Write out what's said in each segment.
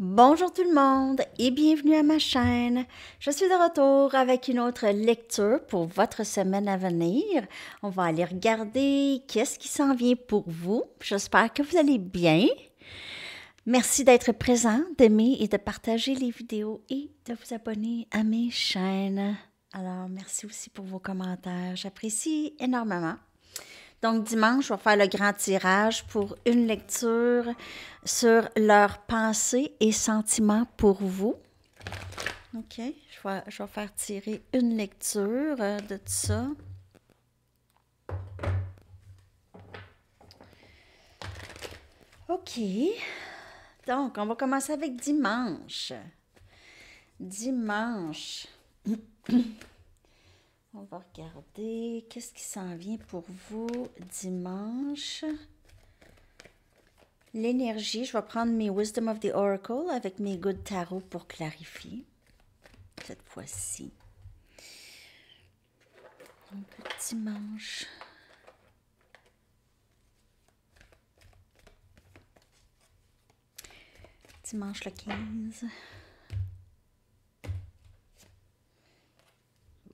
Bonjour tout le monde et bienvenue à ma chaîne. Je suis de retour avec une autre lecture pour votre semaine à venir. On va aller regarder qu'est-ce qui s'en vient pour vous. J'espère que vous allez bien. Merci d'être présent, d'aimer et de partager les vidéos et de vous abonner à mes chaînes. Alors, merci aussi pour vos commentaires. J'apprécie énormément. Donc, dimanche, je vais faire le grand tirage pour une lecture sur leurs pensées et sentiments pour vous. OK, je vais, faire tirer une lecture euh, de ça. OK. Donc, on va commencer avec dimanche. Dimanche. On va regarder qu'est-ce qui s'en vient pour vous dimanche. L'énergie, je vais prendre mes Wisdom of the Oracle avec mes Good Tarot pour clarifier cette fois-ci. dimanche. Dimanche le 15.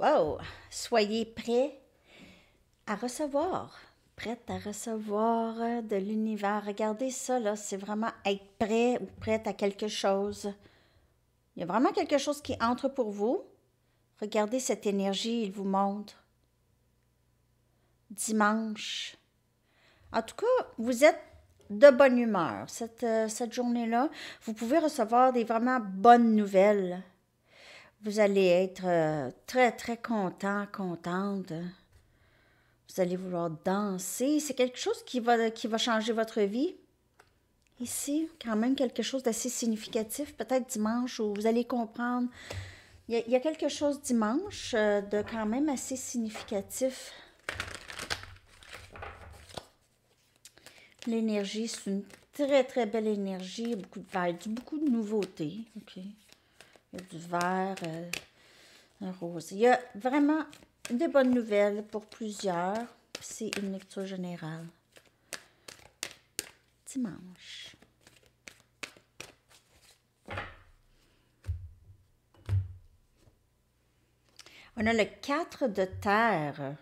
Wow! Soyez prêts à recevoir, prête à recevoir de l'univers. Regardez ça, là, c'est vraiment être prêt ou prête à quelque chose. Il y a vraiment quelque chose qui entre pour vous. Regardez cette énergie, il vous montre. Dimanche. En tout cas, vous êtes de bonne humeur cette, euh, cette journée-là. Vous pouvez recevoir des vraiment bonnes nouvelles. Vous allez être euh, très, très content, contente. Vous allez vouloir danser. C'est quelque chose qui va, qui va changer votre vie. Ici, quand même quelque chose d'assez significatif, peut-être dimanche, où vous allez comprendre. Il y, a, quelque chose dimanche euh, de quand même assez significatif. L'énergie, c'est une très, très belle énergie. Beaucoup de vibes, beaucoup de nouveautés. OK. Il du vert, euh, un rose. Il y a vraiment de bonnes nouvelles pour plusieurs. C'est une lecture générale. Dimanche. On a le 4 de terre.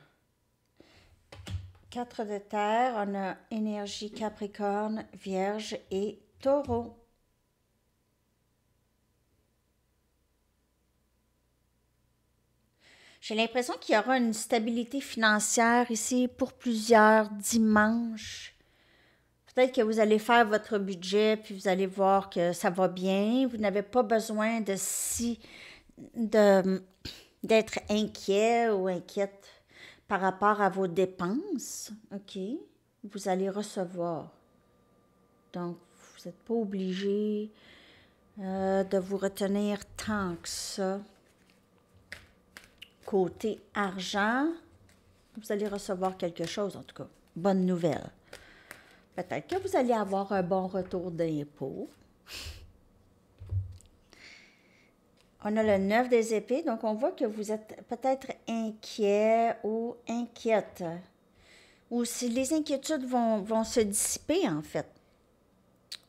4 de terre, on a énergie Capricorne, Vierge et Taureau. J'ai l'impression qu'il y aura une stabilité financière ici pour plusieurs dimanches. Peut-être que vous allez faire votre budget, puis vous allez voir que ça va bien. Vous n'avez pas besoin de si d'être inquiet ou inquiète par rapport à vos dépenses. OK? Vous allez recevoir. Donc, vous n'êtes pas obligé euh, de vous retenir tant que ça. Côté argent, vous allez recevoir quelque chose, en tout cas. Bonne nouvelle. Peut-être que vous allez avoir un bon retour d'impôt. On a le 9 des épées, donc on voit que vous êtes peut-être inquiet ou inquiète. Ou si les inquiétudes vont, vont se dissiper, en fait.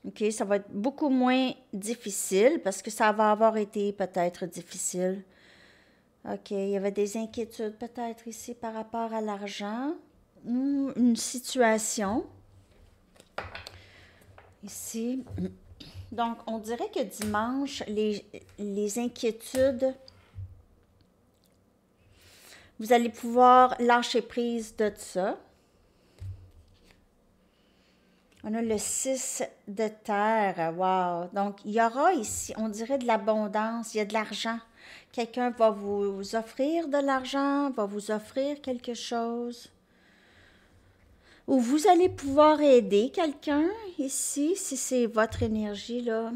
OK, ça va être beaucoup moins difficile parce que ça va avoir été peut-être difficile OK. Il y avait des inquiétudes peut-être ici par rapport à l'argent. Hmm, une situation. Ici. Donc, on dirait que dimanche, les, les inquiétudes, vous allez pouvoir lâcher prise de ça. On a le 6 de terre. Wow! Donc, il y aura ici, on dirait de l'abondance, il y a de l'argent. Quelqu'un va vous offrir de l'argent, va vous offrir quelque chose. Ou vous allez pouvoir aider quelqu'un ici, si c'est votre énergie, là.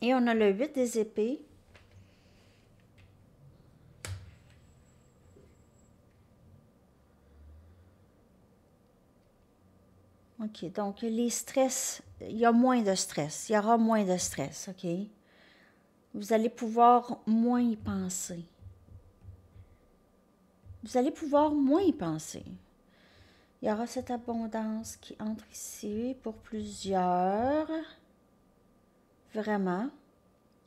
Et on a le 8 des épées. OK, donc les stress, il y a moins de stress, il y aura moins de stress, OK? Vous allez pouvoir moins y penser. Vous allez pouvoir moins y penser. Il y aura cette abondance qui entre ici pour plusieurs. Vraiment.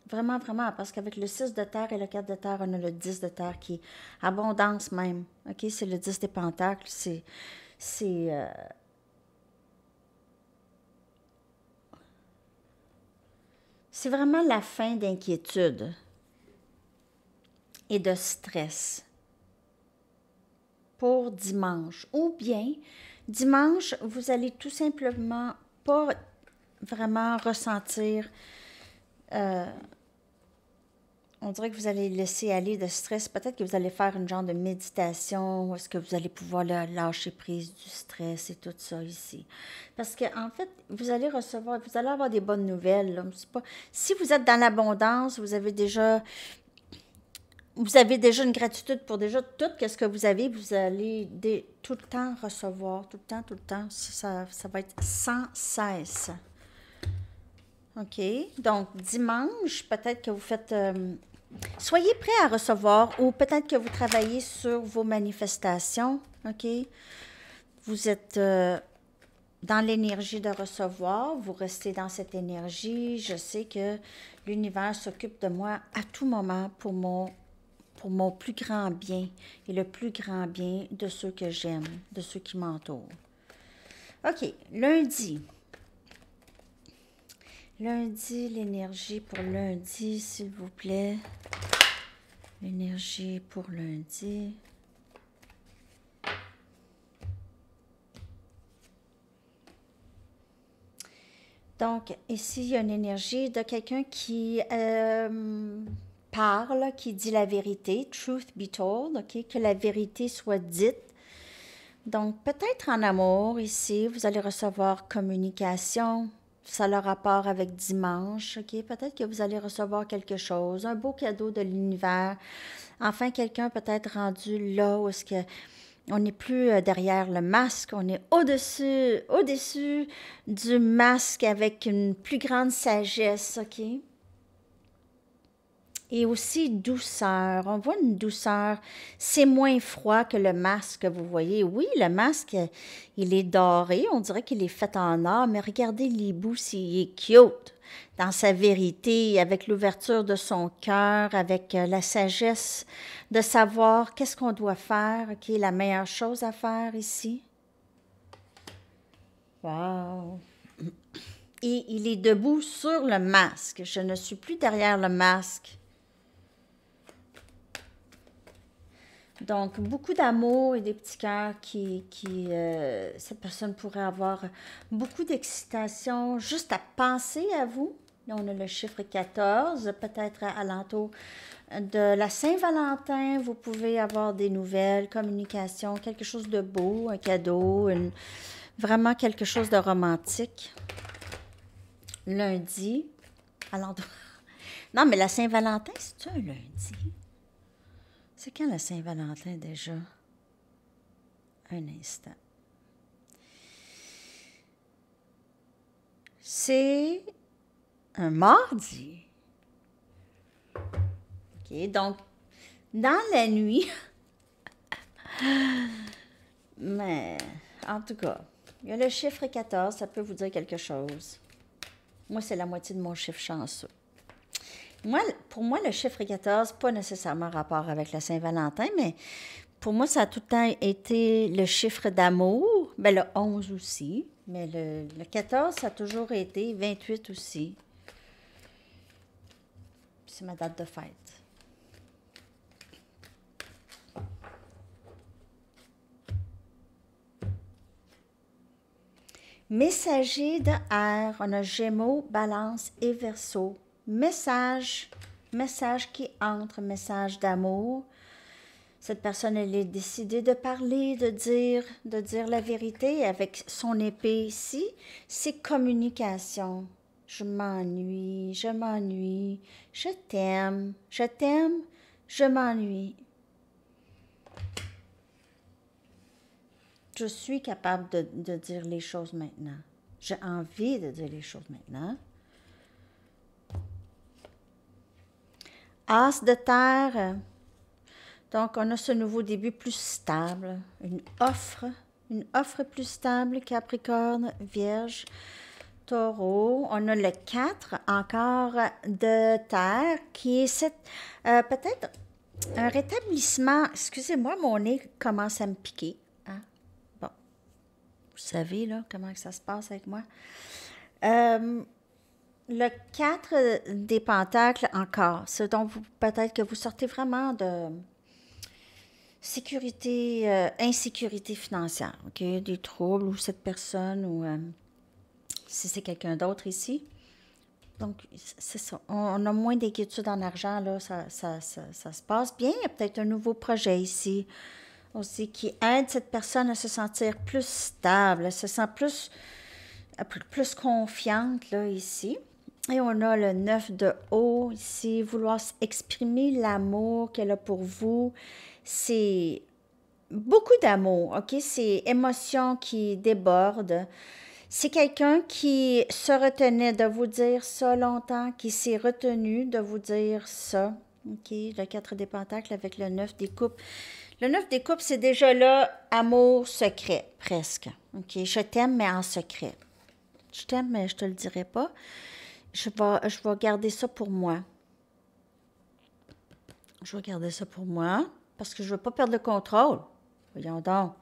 Vraiment, vraiment. Parce qu'avec le 6 de terre et le 4 de terre, on a le 10 de terre qui est abondance même. OK? C'est le 10 des pentacles. C'est. C'est. Euh, C'est vraiment la fin d'inquiétude et de stress pour dimanche. Ou bien, dimanche, vous allez tout simplement pas vraiment ressentir euh, on dirait que vous allez laisser aller le stress. Peut-être que vous allez faire une genre de méditation où est-ce que vous allez pouvoir lâcher prise du stress et tout ça ici. Parce que en fait, vous allez recevoir, vous allez avoir des bonnes nouvelles. Pas, si vous êtes dans l'abondance, vous avez déjà vous avez déjà une gratitude pour déjà tout ce que vous avez. Vous allez des, tout le temps recevoir, tout le temps, tout le temps. Ça, ça va être sans cesse. OK. Donc, dimanche, peut-être que vous faites... Euh, Soyez prêts à recevoir, ou peut-être que vous travaillez sur vos manifestations, OK? Vous êtes euh, dans l'énergie de recevoir, vous restez dans cette énergie. Je sais que l'univers s'occupe de moi à tout moment pour mon, pour mon plus grand bien et le plus grand bien de ceux que j'aime, de ceux qui m'entourent. OK, lundi. Lundi, l'énergie pour lundi, s'il vous plaît. L'énergie pour lundi. Donc, ici, il y a une énergie de quelqu'un qui euh, parle, qui dit la vérité, truth be told, okay? que la vérité soit dite. Donc, peut-être en amour, ici, vous allez recevoir communication, ça leur le rapport avec dimanche. ok Peut-être que vous allez recevoir quelque chose, un beau cadeau de l'univers. Enfin, quelqu'un peut-être rendu là où ce que on n'est plus euh, derrière le masque, on est au-dessus, au-dessus du masque avec une plus grande sagesse, OK? et aussi douceur. On voit une douceur. C'est moins froid que le masque, vous voyez. Oui, le masque, il est doré. On dirait qu'il est fait en or, mais regardez l'hibou, s'il est cute dans sa vérité, avec l'ouverture de son cœur, avec euh, la sagesse de savoir qu'est-ce qu'on doit faire, qui est la meilleure chose à faire ici. Wow! Et il est debout sur le masque. Je ne suis plus derrière le masque. Donc, beaucoup d'amour et des petits cœurs qui, euh, cette personne pourrait avoir beaucoup d'excitation juste à penser à vous. Là, on a le chiffre 14, peut-être à l'entour de la Saint-Valentin. Vous pouvez avoir des nouvelles, communication, quelque chose de beau, un cadeau, vraiment quelque chose de romantique. Lundi, à Non, mais la Saint-Valentin, c'est un lundi. C'est quand la Saint-Valentin déjà? Un instant. C'est un mardi. OK, donc, dans la nuit. Mais, en tout cas, il y a le chiffre 14, ça peut vous dire quelque chose. Moi, c'est la moitié de mon chiffre chanceux pour moi, le chiffre 14, pas nécessairement rapport avec le Saint-Valentin, mais pour moi, ça a tout le temps été le chiffre d'amour. Ben, le 11 aussi, mais le, 14, ça a toujours été, 28 aussi. C'est ma date de fête. Messager de R, on a Gémeaux, Balance et Verseau message, message qui entre, message d'amour. Cette personne, elle est décidée de parler, de dire, de dire la vérité avec son épée ici. C'est communication. Je m'ennuie, je m'ennuie, je t'aime, je t'aime, je m'ennuie. Je suis capable de, de dire les choses maintenant. J'ai envie de dire les choses maintenant. As de terre. Donc, on a ce nouveau début plus stable. Une offre. Une offre plus stable, Capricorne, Vierge, Taureau. On a le 4 encore de terre qui est euh, peut-être un rétablissement. Excusez-moi, mon nez commence à me piquer. Hein. Bon. Vous savez, là, comment ça se passe avec moi. Euh, le 4 euh, des pentacles encore, ce dont peut-être que vous sortez vraiment de sécurité, euh, insécurité financière, Des troubles ou cette personne ou euh, si c'est quelqu'un d'autre ici. Donc, c'est ça. On, a moins d'inquiétude en argent, là. Ça, se passe bien. Il y a peut-être un nouveau projet ici aussi qui aide cette personne à se sentir plus stable, à se sent plus, plus confiante, là, ici. Et on a le 9 de haut ici, vouloir exprimer l'amour qu'elle a pour vous. C'est beaucoup d'amour, OK? C'est émotion qui déborde. C'est quelqu'un qui se retenait de vous dire ça longtemps, qui s'est retenu de vous dire ça. OK, le 4 des pentacles avec le 9 des coupes. Le 9 des coupes, c'est déjà là, amour secret, presque. OK, je t'aime, mais en secret. Je t'aime, mais je te le dirai pas je vais, garder ça pour moi. Je vais garder ça pour moi parce que je ne veux pas perdre le contrôle. Voyons donc.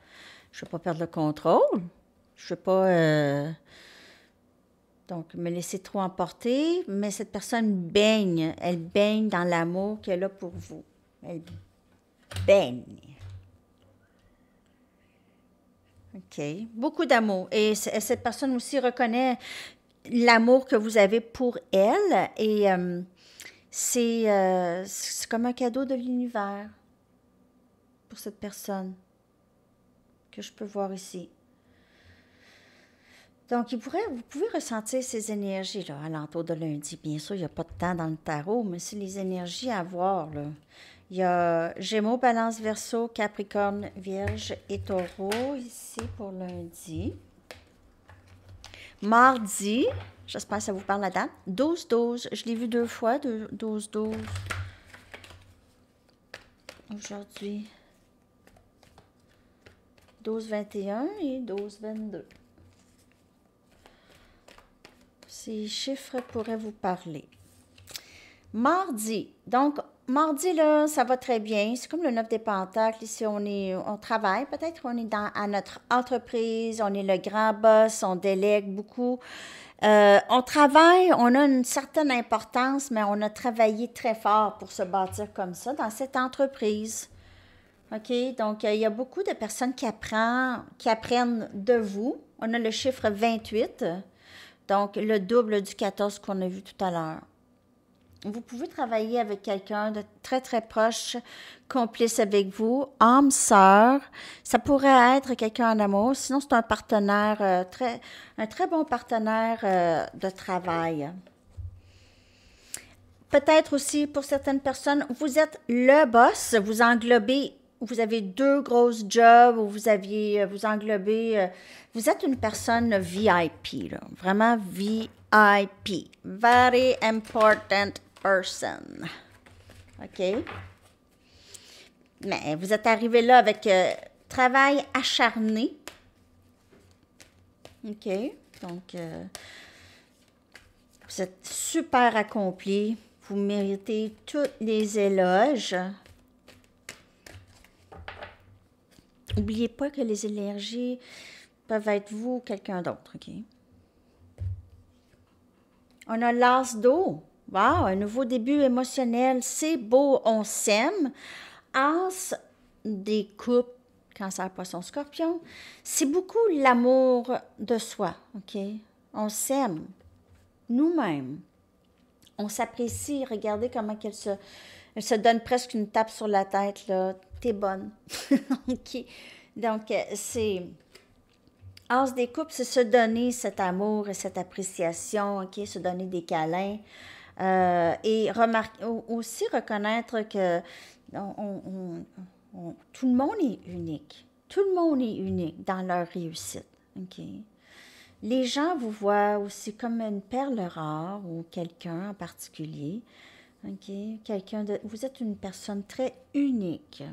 Je ne veux pas perdre le contrôle. Je ne veux pas euh, donc me laisser trop emporter, mais cette personne baigne. Elle baigne dans l'amour qu'elle a pour vous. Elle baigne. OK. Beaucoup d'amour. Et cette personne aussi reconnaît l'amour que vous avez pour elle. Et euh, euh, c'est comme un cadeau de l'univers pour cette personne que je peux voir ici. Donc, vous pouvez ressentir ces énergies-là à l'entour de lundi. Bien sûr, il n'y a pas de temps dans le tarot, mais c'est les énergies à voir. Il y a Gémeaux, Balance, Verseau, Capricorne, Vierge et Taureau ici pour lundi. Mardi, j'espère que ça vous parle la date, 12-12. Je l'ai vu deux fois, 12-12. Aujourd'hui, 12-21 et 12-22. Ces chiffres pourraient vous parler. Mardi, donc Mardi, là, ça va très bien. C'est comme le 9 des Pentacles. Ici, on, est, on travaille. Peut-être on est dans, à notre entreprise, on est le grand boss, on délègue beaucoup. Euh, on travaille, on a une certaine importance, mais on a travaillé très fort pour se bâtir comme ça dans cette entreprise. OK? Donc, euh, il y a beaucoup de personnes qui, apprennent, qui apprennent de vous. On a le chiffre 28, donc le double du 14 qu'on a vu tout à l'heure vous pouvez travailler avec quelqu'un de très, très proche, complice avec vous, âme sœur. Ça pourrait être quelqu'un en amour. Sinon, c'est un partenaire, euh, très, un très bon partenaire euh, de travail. Peut-être aussi pour certaines personnes, vous êtes le boss, vous englobez, vous avez deux grosses jobs, vous aviez, euh, vous englobez, vous êtes une personne VIP, vraiment VIP, very important person. OK? Mais vous êtes arrivé là avec euh, travail acharné. OK? Donc, euh, vous êtes super accompli. Vous méritez tous les éloges. N'oubliez pas que les énergies peuvent être vous ou quelqu'un d'autre, OK? On a l'as d'eau. Wow, un nouveau début émotionnel. C'est beau, on s'aime. As des coupes, cancer, poisson, scorpion. C'est beaucoup l'amour de soi, OK? On s'aime nous-mêmes. On s'apprécie. Regardez comment elle se, se donne presque une tape sur la tête, là. T'es bonne. OK? Donc, euh, c'est... As des coupes, c'est se donner cet amour et cette appréciation, OK? Se donner des câlins. Euh, et aussi reconnaître que tout le monde est unique. Tout le monde est unique dans leur réussite. Les gens vous voient aussi comme une perle rare ou quelqu'un en particulier. Quelqu'un vous êtes une personne très unique.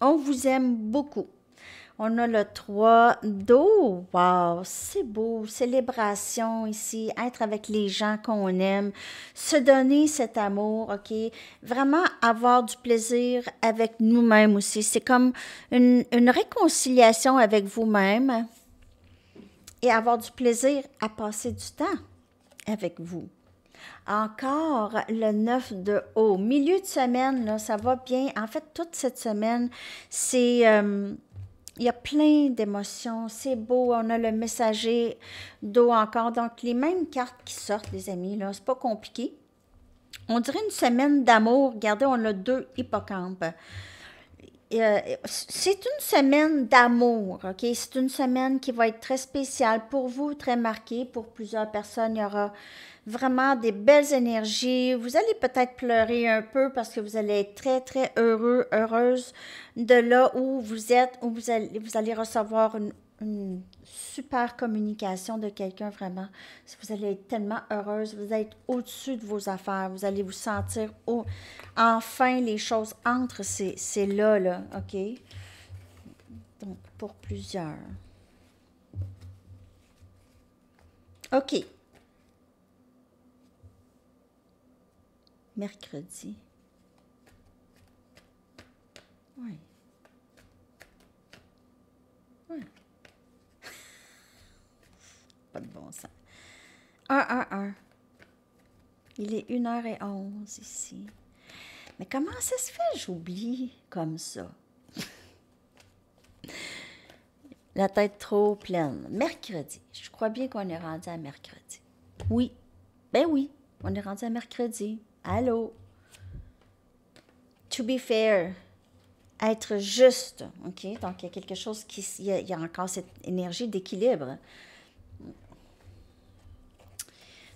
On vous aime beaucoup. On a le 3 d'eau. Wow, c'est beau. Célébration ici, être avec les gens qu'on aime, se donner cet amour, OK? Vraiment avoir du plaisir avec nous-mêmes aussi. C'est comme une, réconciliation avec vous-même et avoir du plaisir à passer du temps avec vous. Encore le 9 de haut. Milieu de semaine, là, ça va bien. En fait, toute cette semaine, c'est... Euh, il y a plein d'émotions. C'est beau. On a le messager d'eau encore. Donc, les mêmes cartes qui sortent, les amis, là, c'est pas compliqué. On dirait une semaine d'amour. Regardez, on a deux hippocampes. Euh, c'est une semaine d'amour, OK? C'est une semaine qui va être très spéciale pour vous, très marquée. Pour plusieurs personnes, il y aura vraiment des belles énergies. Vous allez peut-être pleurer un peu parce que vous allez être très, très heureux, heureuse de là où vous êtes, où vous allez, vous allez recevoir une, super communication de quelqu'un vraiment. Vous allez être tellement heureuse, vous allez être au-dessus de vos affaires, vous allez vous sentir Enfin, les choses entre ces là, là, OK? Donc, pour plusieurs. OK. mercredi. Oui. Oui. Pas de bon sens. 1, 1, 1. Il est 1h11 ici. Mais comment ça se fait j'oublie comme ça? La tête trop pleine. Mercredi. Je crois bien qu'on est rendu à mercredi. Oui. Ben oui, on est rendu à mercredi. Allô? To be fair. Être juste. OK? Donc, il y a quelque chose qui. Il y a, encore cette énergie d'équilibre.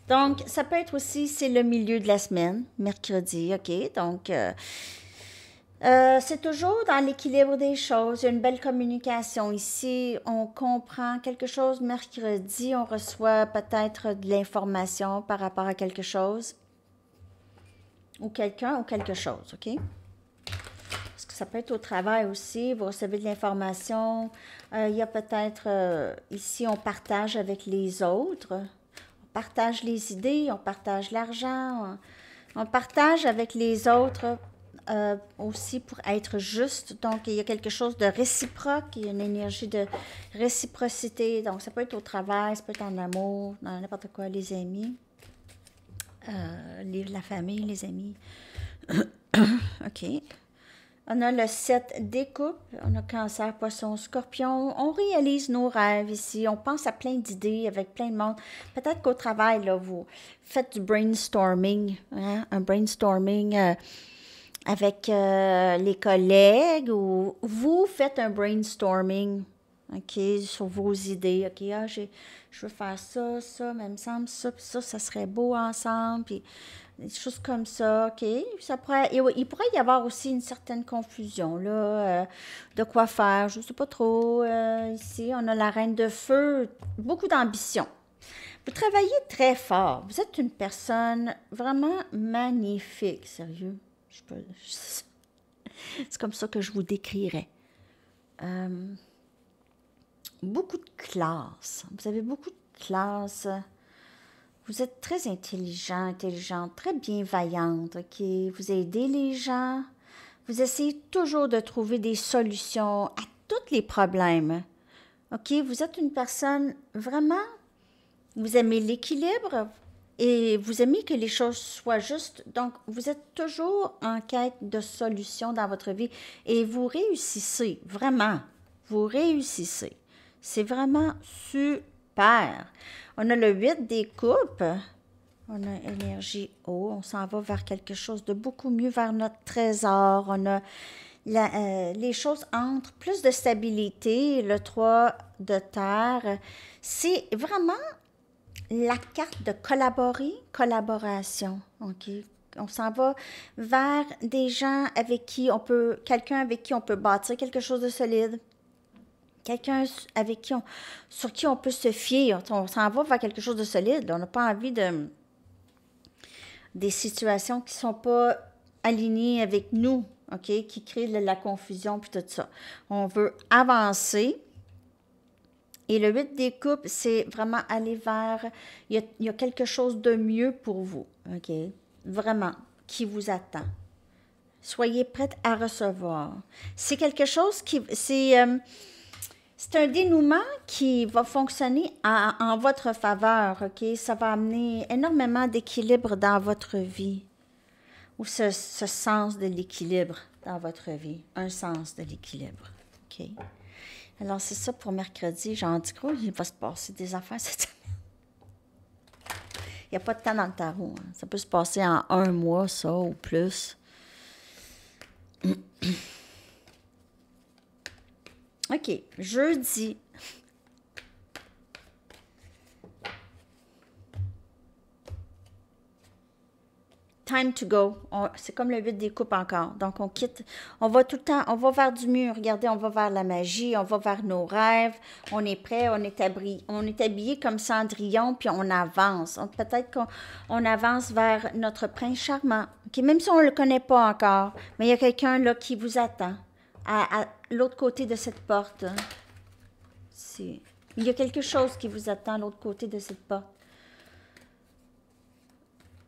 Donc, ça peut être aussi, c'est le milieu de la semaine, mercredi, OK? Donc, euh, euh, c'est toujours dans l'équilibre des choses. Il y a une belle communication ici. On comprend quelque chose mercredi. On reçoit peut-être de l'information par rapport à quelque chose ou quelqu'un ou quelque chose, OK? Parce que ça peut être au travail aussi, vous recevez de l'information. Euh, il y a peut-être, euh, ici, on partage avec les autres. On partage les idées, on partage l'argent, on, partage avec les autres euh, aussi pour être juste. Donc, il y a quelque chose de réciproque, il y a une énergie de réciprocité. Donc, ça peut être au travail, ça peut être en amour, dans n'importe quoi, les amis. Euh, livre la famille, les amis. OK. On a le 7 découpe, on a cancer, poisson, scorpion. On réalise nos rêves ici, on pense à plein d'idées avec plein de monde. Peut-être qu'au travail, là, vous faites du brainstorming, hein? un brainstorming euh, avec euh, les collègues ou vous faites un brainstorming OK, sur vos idées. OK, ah, je veux faire ça, ça, mais me semble ça, ça, ça serait beau ensemble, puis des choses comme ça. OK, pourrait, il, pourrait y avoir aussi une certaine confusion, là, euh, de quoi faire, je ne sais pas trop. Euh, ici, on a la reine de feu, beaucoup d'ambition. Vous travaillez très fort. Vous êtes une personne vraiment magnifique, sérieux. Je C'est comme ça que je vous décrirais. Euh, beaucoup de classe. Vous avez beaucoup de classe. Vous êtes très intelligent, intelligent, très bienveillante, OK? Vous aidez les gens. Vous essayez toujours de trouver des solutions à tous les problèmes. OK? Vous êtes une personne vraiment... Vous aimez l'équilibre et vous aimez que les choses soient justes. Donc, vous êtes toujours en quête de solutions dans votre vie et vous réussissez, vraiment. Vous réussissez. C'est vraiment super. On a le 8 des coupes. On a énergie haut. On s'en va vers quelque chose de beaucoup mieux, vers notre trésor. On a euh, les choses entre plus de stabilité, le 3 de terre. C'est vraiment la carte de collaborer, collaboration. OK? On s'en va vers des gens avec qui on peut, quelqu'un avec qui on peut bâtir quelque chose de solide, quelqu'un avec qui on, sur qui on peut se fier. On, s'en va vers quelque chose de solide. On n'a pas envie de des situations qui ne sont pas alignées avec nous, OK, qui créent la, confusion puis tout ça. On veut avancer. Et le 8 des coupes, c'est vraiment aller vers, il y, a, quelque chose de mieux pour vous, OK? Vraiment, qui vous attend. Soyez prête à recevoir. C'est quelque chose qui, c'est, euh, c'est un dénouement qui va fonctionner en, votre faveur, OK? Ça va amener énormément d'équilibre dans votre vie, ou ce, sens de l'équilibre dans votre vie, un sens de l'équilibre, OK? Alors, c'est ça pour mercredi. J'en dis gros, il va se passer des affaires cette semaine. Il n'y a pas de temps dans le tarot. Hein. Ça peut se passer en un mois, ça, ou plus. OK, jeudi. Time to go. C'est comme le 8 des coupes encore. Donc, on quitte. On va tout le temps, on va vers du mur. Regardez, on va vers la magie, on va vers nos rêves. On est prêt, on est, on est habillé comme Cendrillon, puis on avance. Peut-être qu'on avance vers notre prince charmant. qui Même si on ne le connaît pas encore, mais il y a quelqu'un là qui vous attend. à, l'autre côté de cette porte. Hein. Il y a quelque chose qui vous attend l'autre côté de cette porte.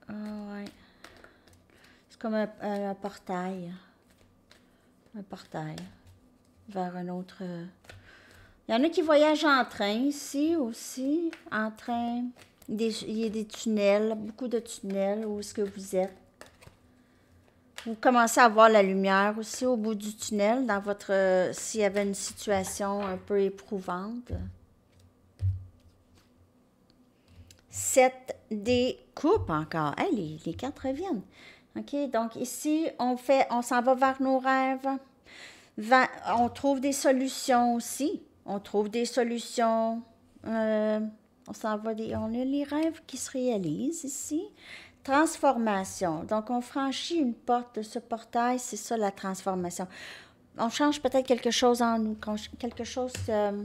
Ah, C'est comme un, portail. Un portail vers un autre... Euh. Il y en a qui voyagent en train ici aussi, en train. il y a des tunnels, beaucoup de tunnels où est-ce que vous êtes vous commencez à voir la lumière aussi au bout du tunnel, dans votre euh, s'il y avait une situation un peu éprouvante. 7 découpes encore. allez les, quatre cartes reviennent. OK, donc ici, on fait, on s'en va vers nos rêves. on trouve des solutions aussi. On trouve des solutions. Euh, on s'en va des, on a les rêves qui se réalisent ici. Transformation. Donc, on franchit une porte de ce portail, c'est ça la transformation. On change peut-être quelque chose en nous, quelque chose. Euh,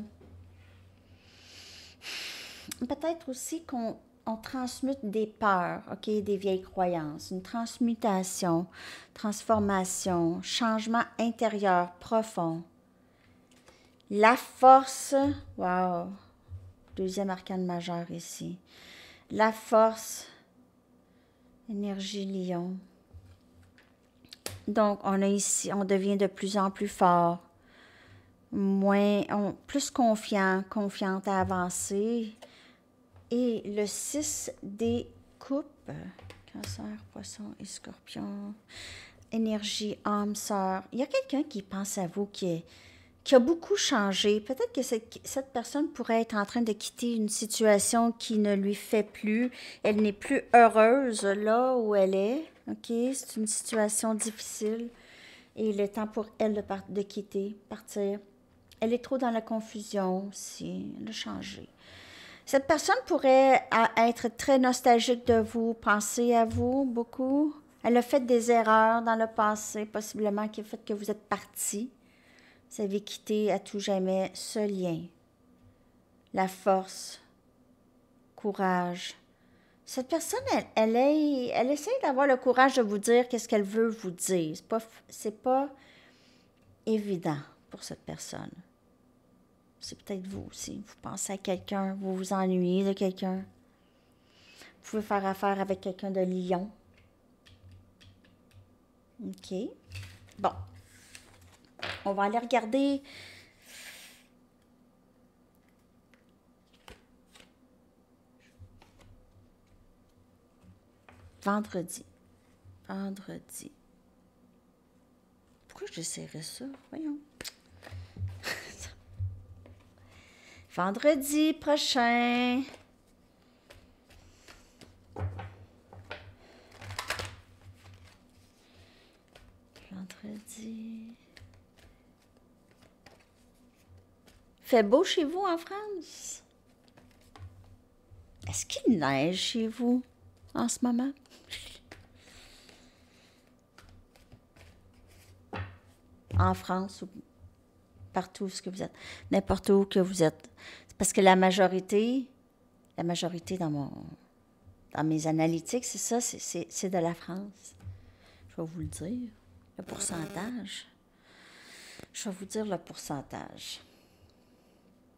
peut-être aussi qu'on transmute des peurs, OK, des vieilles croyances, une transmutation, transformation, changement intérieur profond. La force, wow, deuxième arcane majeur ici. La force, Énergie lion. Donc, on a ici, on devient de plus en plus fort, moins, plus confiant, confiante à avancer. Et le 6 des coupes, cancer, poisson et scorpion, énergie, âme, sœur. Il y a quelqu'un qui pense à vous qui est qui a beaucoup changé. Peut-être que cette, personne pourrait être en train de quitter une situation qui ne lui fait plus. Elle n'est plus heureuse là où elle est. OK? C'est une situation difficile. Et il est temps pour elle de, de quitter, partir. Elle est trop dans la confusion aussi. Elle a Cette personne pourrait être très nostalgique de vous, penser à vous beaucoup. Elle a fait des erreurs dans le passé, possiblement qui fait que vous êtes parti avez quitter à tout jamais ce lien. La force, courage. Cette personne, elle, elle, essaie d'avoir le courage de vous dire qu'est-ce qu'elle veut vous dire. C'est pas, pas évident pour cette personne. C'est peut-être vous aussi. Vous pensez à quelqu'un, vous vous ennuyez de quelqu'un. Vous pouvez faire affaire avec quelqu'un de Lyon. OK. Bon, on va aller regarder. Vendredi. Vendredi. Pourquoi j'essaierai ça? Voyons. Vendredi prochain. fait beau chez vous en France? Est-ce qu'il neige chez vous en ce moment? en France ou partout où que vous êtes, n'importe où que vous êtes. parce que la majorité, la majorité dans, mon, dans mes analytiques, c'est ça, c'est de la France. Je vais vous le dire, le pourcentage. Je vais vous dire le pourcentage.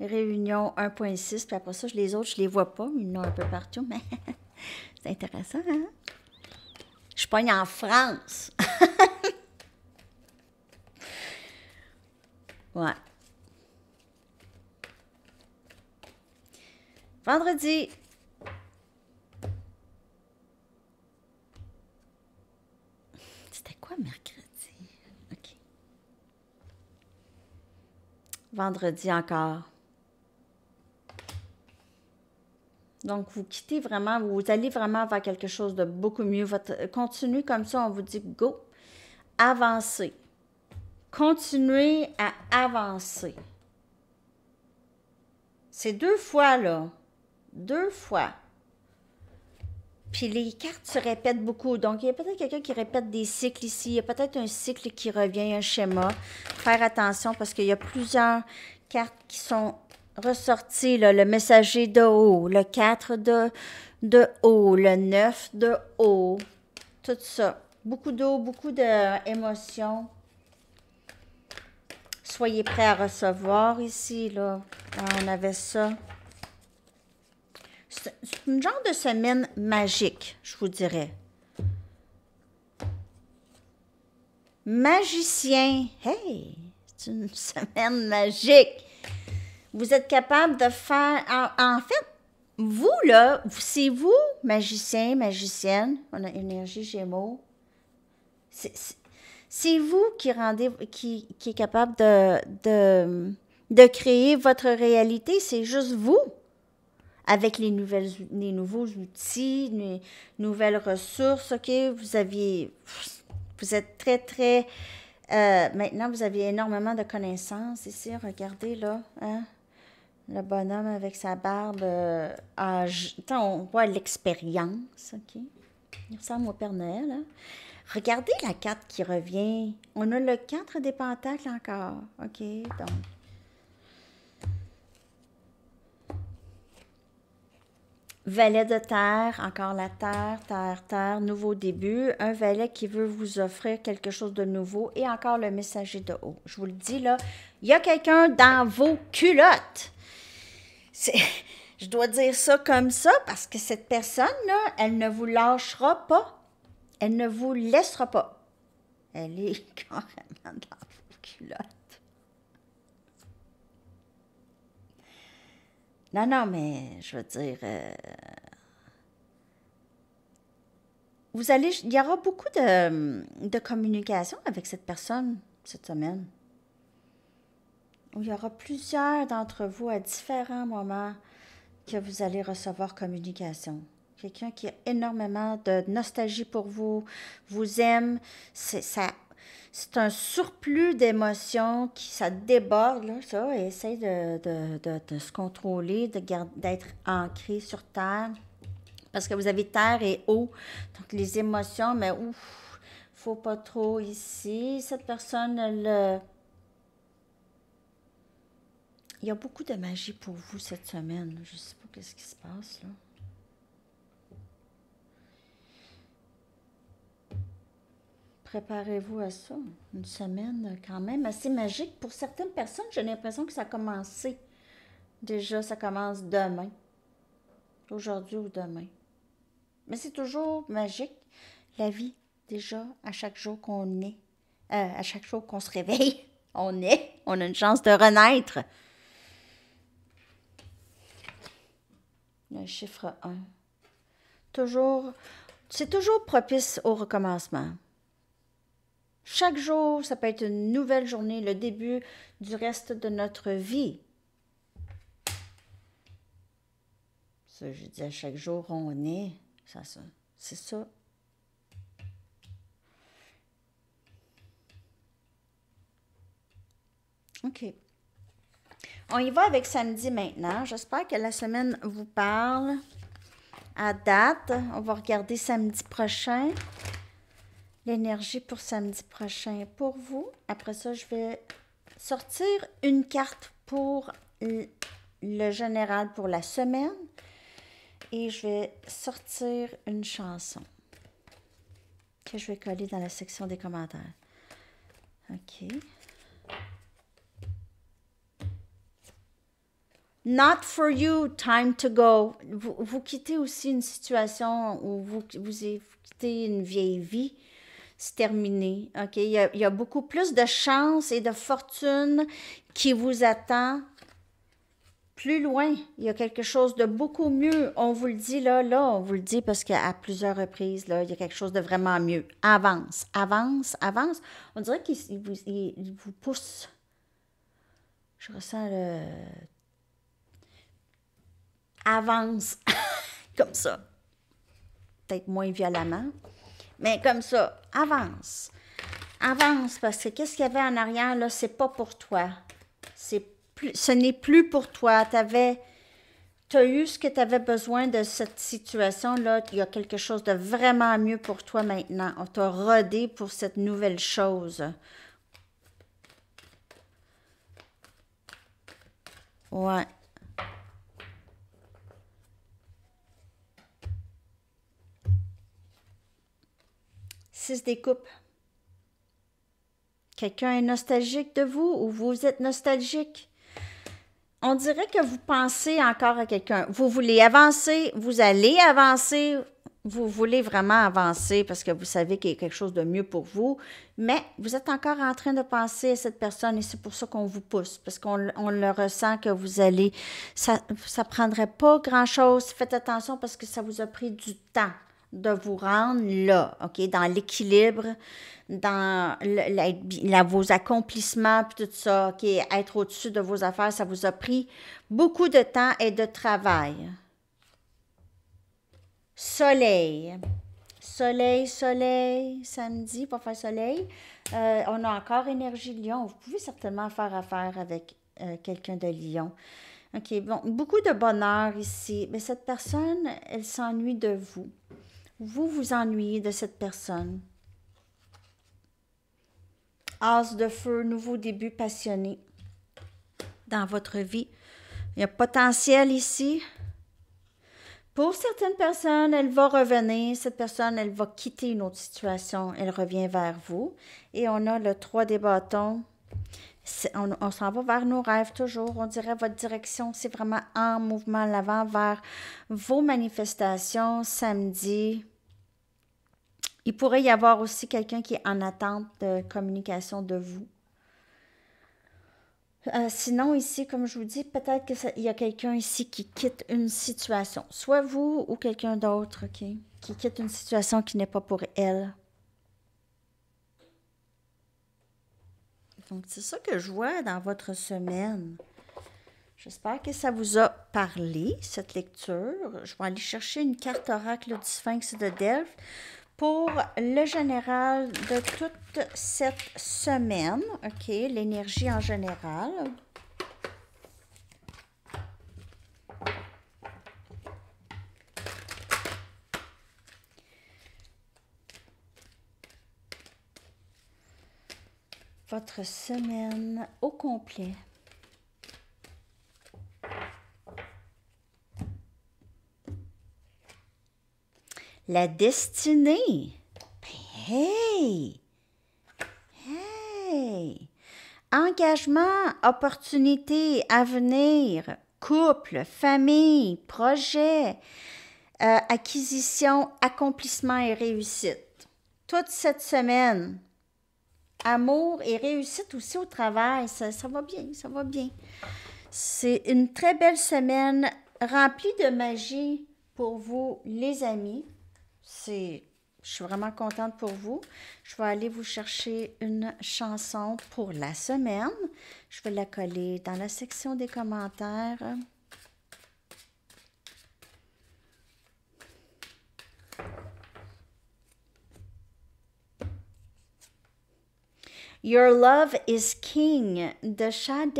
Réunion 1.6, puis après ça, les autres, je les vois pas, mais ils sont un peu partout, mais c'est intéressant, hein? Je pogne en France. ouais. Vendredi. C'était quoi mercredi? OK. Vendredi encore. Donc, vous quittez vraiment, vous allez vraiment vers quelque chose de beaucoup mieux. Euh, continuez comme ça, on vous dit go, avancez. Continuez à avancer. C'est deux fois, là. Deux fois. Puis les cartes se répètent beaucoup. Donc, il y a peut-être quelqu'un qui répète des cycles ici. Il y a peut-être un cycle qui revient, un schéma. Faire attention parce qu'il y a plusieurs cartes qui sont ressorti le messager de haut, le 4 de, haut, le 9 de haut, tout ça. Beaucoup d'eau, beaucoup d'émotions. Soyez prêts à recevoir ici, là. Ah, on avait ça. C'est une genre de semaine magique, je vous dirais. Magicien. Hey! C'est une semaine magique. Vous êtes capable de faire. En, fait, vous, là, c'est vous, magicien, magicienne, on a énergie gémeaux. C'est vous qui rendez, qui, qui est capable de, de, créer votre réalité. C'est juste vous avec les, nouvelles, les nouveaux outils, les nouvelles ressources. OK, vous aviez, vous êtes très, très. Euh, maintenant, vous avez énormément de connaissances ici. Regardez là. Hein? Le bonhomme avec sa barbe euh, on voit l'expérience, OK? Il ressemble au Père Noël. Hein? Regardez la carte qui revient. On a le 4 des pentacles encore. OK, donc. Valet de terre, encore la terre, terre, terre, nouveau début. Un valet qui veut vous offrir quelque chose de nouveau et encore le messager de haut. Je vous le dis là, il y a quelqu'un dans vos culottes je dois dire ça comme ça parce que cette personne-là, elle ne vous lâchera pas. Elle ne vous laissera pas. Elle est carrément dans vos culottes. Non, non, mais je veux dire. Euh, vous allez. Il y aura beaucoup de, de communication avec cette personne cette semaine il y aura plusieurs d'entre vous à différents moments que vous allez recevoir communication. Quelqu'un qui a énormément de nostalgie pour vous, vous aime, c'est ça. C'est un surplus d'émotions qui ça déborde, là, ça, essaye de, de, de, se contrôler, d'être ancré sur terre. Parce que vous avez terre et eau. Donc les émotions, mais ouf, faut pas trop ici. Cette personne le il y a beaucoup de magie pour vous cette semaine. Je ne sais pas qu'est-ce qui se passe là. Préparez-vous à ça. Une semaine quand même assez magique. Pour certaines personnes, j'ai l'impression que ça a commencé. Déjà, ça commence demain. Aujourd'hui ou demain. Mais c'est toujours magique, la vie, déjà, à chaque jour qu'on est. Euh, à chaque jour qu'on se réveille, on est. On a une chance de renaître. Le chiffre 1. Toujours, c'est toujours propice au recommencement. Chaque jour, ça peut être une nouvelle journée, le début du reste de notre vie. Ça, je dis à chaque jour, on est. ça c'est ça. OK. On y va avec samedi maintenant. J'espère que la semaine vous parle à date. On va regarder samedi prochain. L'énergie pour samedi prochain pour vous. Après ça, je vais sortir une carte pour le général pour la semaine. Et je vais sortir une chanson que je vais coller dans la section des commentaires. OK. Not for you, time to go. Vous, quittez aussi une situation où vous, vous quittez une vieille vie. C'est terminé. OK? Il y, a, beaucoup plus de chance et de fortune qui vous attend plus loin, il y a quelque chose de beaucoup mieux. On vous le dit là, là, on vous le dit parce qu'à plusieurs reprises, là, il y a quelque chose de vraiment mieux. Avance, avance, avance. On dirait qu'il vous, vous pousse. Je ressens le avance comme ça. Peut-être moins violemment, mais comme ça, avance. Avance parce que qu'est-ce qu'il y avait en arrière là, c'est pas pour toi. C'est plus ce n'est plus pour toi, tu avais tu as eu ce que tu avais besoin de cette situation-là. Il y a quelque chose de vraiment mieux pour toi maintenant. On t'a rodé pour cette nouvelle chose. Ouais. des coupes. Quelqu'un est nostalgique de vous ou vous êtes nostalgique. On dirait que vous pensez encore à quelqu'un. Vous voulez avancer, vous allez avancer, vous voulez vraiment avancer parce que vous savez qu'il y a quelque chose de mieux pour vous, mais vous êtes encore en train de penser à cette personne et c'est pour ça qu'on vous pousse, parce qu'on le ressent que vous allez... Ça ne prendrait pas grand-chose. Faites attention parce que ça vous a pris du temps de vous rendre là, OK, dans l'équilibre, dans vos accomplissements, puis tout ça, OK, être au-dessus de vos affaires, ça vous a pris beaucoup de temps et de travail. Soleil. Soleil, soleil, samedi, pas faire soleil. Euh, on a encore énergie lion. Vous pouvez certainement faire affaire avec euh, quelqu'un de lion. OK, bon, beaucoup de bonheur ici, mais cette personne, elle s'ennuie de vous vous vous ennuyez de cette personne. As de feu, nouveau début passionné dans votre vie. Il y a potentiel ici. Pour certaines personnes, elle va revenir. Cette personne, elle va quitter une autre situation. Elle revient vers vous. Et on a le 3 des bâtons. On, s'en va vers nos rêves toujours. On dirait votre direction, c'est vraiment en mouvement l'avant vers vos manifestations samedi. Il pourrait y avoir aussi quelqu'un qui est en attente de communication de vous. Euh, sinon, ici, comme je vous dis, peut-être qu'il y a quelqu'un ici qui quitte une situation, soit vous ou quelqu'un d'autre, qui qui quitte une situation qui n'est pas pour elle. Donc, c'est ça que je vois dans votre semaine. J'espère que ça vous a parlé, cette lecture. Je vais aller chercher une carte oracle du sphinx de Delphes pour le général de toute cette semaine, OK, l'énergie en général. Votre semaine au complet. la destinée. hey! Hey! Engagement, opportunité, avenir, couple, famille, projet, euh, acquisition, accomplissement et réussite. Toute cette semaine, amour et réussite aussi au travail, ça va bien, ça va bien. C'est une très belle semaine remplie de magie pour vous, les amis. C'est, je suis vraiment contente pour vous. Je vais aller vous chercher une chanson pour la semaine. Je vais la coller dans la section des commentaires. Your love is king de Sade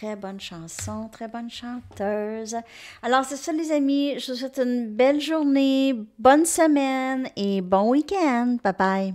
très bonne chanson, très bonne chanteuse. Alors, c'est ça, les amis. Je vous souhaite une belle journée, bonne semaine et bon week-end. Bye bye.